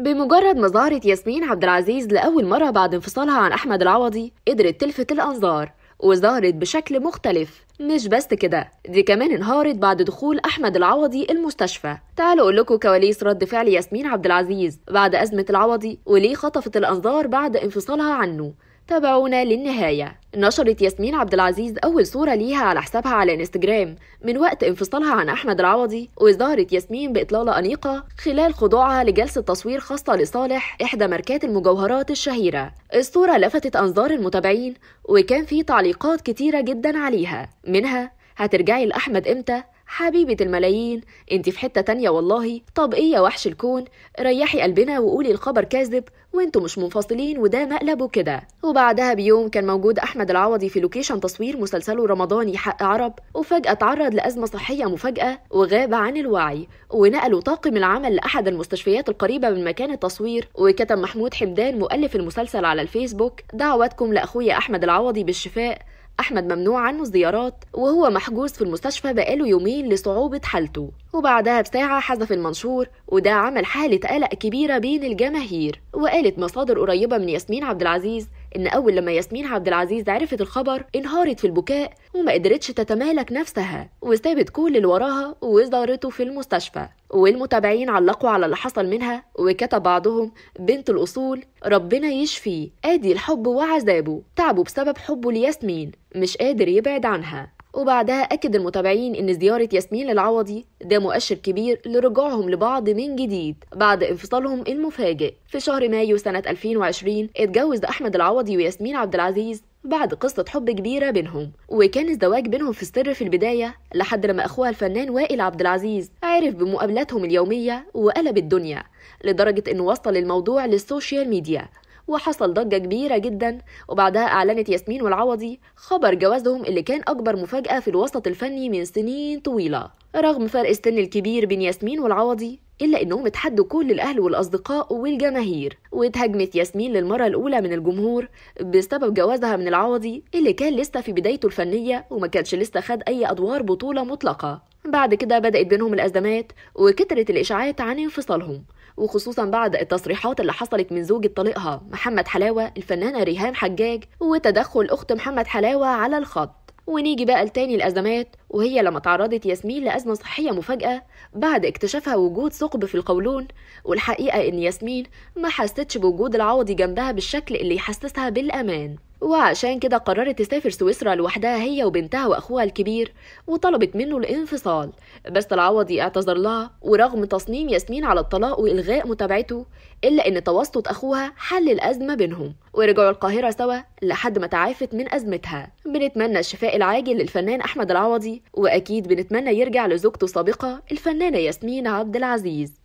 بمجرد ما ظهرت ياسمين عبد العزيز لأول مرة بعد انفصالها عن أحمد العوضي قدرت تلفت الأنظار وظهرت بشكل مختلف مش بس كده دي كمان انهارت بعد دخول احمد العوضي المستشفى تعالوا اقول لكم كواليس رد فعل ياسمين عبد العزيز بعد ازمه العوضي وليه خطفت الانظار بعد انفصالها عنه تابعونا للنهاية نشرت ياسمين عبد العزيز أول صورة ليها على حسابها على انستجرام من وقت انفصالها عن أحمد العوضي وظهرت ياسمين بإطلالة أنيقة خلال خضوعها لجلسة تصوير خاصة لصالح إحدى ماركات المجوهرات الشهيرة الصورة لفتت أنظار المتابعين وكان في تعليقات كتيرة جدا عليها منها هترجعي لأحمد إمتى؟ حبيبة الملايين انت في حتة تانية والله طب ايه يا وحش الكون ريحي قلبنا وقولي الخبر كاذب وانتوا مش منفصلين وده مقلب وكده وبعدها بيوم كان موجود احمد العوضي في لوكيشن تصوير مسلسله رمضاني حق عرب وفجأة تعرض لأزمة صحية مفاجأة وغاب عن الوعي ونقلوا طاقم العمل لأحد المستشفيات القريبة من مكان التصوير وكتب محمود حمدان مؤلف المسلسل على الفيسبوك دعواتكم لأخويا أحمد العوضي بالشفاء أحمد ممنوع عنه الزيارات وهو محجوز في المستشفى بقاله يومين لصعوبة حالته وبعدها بساعة حذف المنشور وده عمل حالة قلق كبيرة بين الجماهير وقالت مصادر قريبة من ياسمين عبد العزيز إن أول لما ياسمين عبد العزيز عرفت الخبر انهارت في البكاء وما قدرتش تتمالك نفسها وسابت كل اللي وراها وزارته في المستشفى والمتابعين علقوا على اللي حصل منها وكتب بعضهم بنت الأصول ربنا يشفيه آدي الحب وعذابه تعبه بسبب حبه لياسمين مش قادر يبعد عنها وبعدها أكد المتابعين إن زيارة ياسمين للعوضي ده مؤشر كبير لرجوعهم لبعض من جديد بعد انفصالهم المفاجئ في شهر مايو سنة 2020 اتجوز أحمد العوضي وياسمين عبد العزيز بعد قصة حب كبيرة بينهم وكان الزواج بينهم في السر في البداية لحد لما أخوها الفنان وائل عبد العزيز عرف بمقابلاتهم اليومية وقلب الدنيا لدرجة إنه وصل الموضوع للسوشيال ميديا وحصل ضجة كبيرة جدا وبعدها أعلنت ياسمين والعوضي خبر جوازهم اللي كان أكبر مفاجأة في الوسط الفني من سنين طويلة رغم فرق السن الكبير بين ياسمين والعوضي إلا إنهم اتحدوا كل الأهل والأصدقاء والجماهير واتهاجمت ياسمين للمرة الأولى من الجمهور بسبب جوازها من العوضي اللي كان لسه في بدايته الفنية وما كانش لسه خد أي أدوار بطولة مطلقة بعد كده بدأت بينهم الأزمات وكترت الإشاعات عن انفصالهم وخصوصا بعد التصريحات اللي حصلت من زوجة طليقها محمد حلاوة الفنانة ريهام حجاج وتدخل أخت محمد حلاوة على الخط ونيجي بقى لتاني الأزمات وهي لما تعرضت ياسمين لأزمة صحية مفاجأة بعد اكتشافها وجود ثقب في القولون والحقيقة إن ياسمين ما حستش بوجود العوضي جنبها بالشكل اللي يحسسها بالأمان وعشان كده قررت تسافر سويسرا لوحدها هي وبنتها واخوها الكبير وطلبت منه الانفصال بس العوضي اعتذر لها ورغم تصميم ياسمين على الطلاق والغاء متابعته الا ان توسط اخوها حل الازمه بينهم ورجعوا القاهره سوا لحد ما تعافت من ازمتها بنتمنى الشفاء العاجل للفنان احمد العوضي واكيد بنتمنى يرجع لزوجته السابقه الفنانه ياسمين عبد العزيز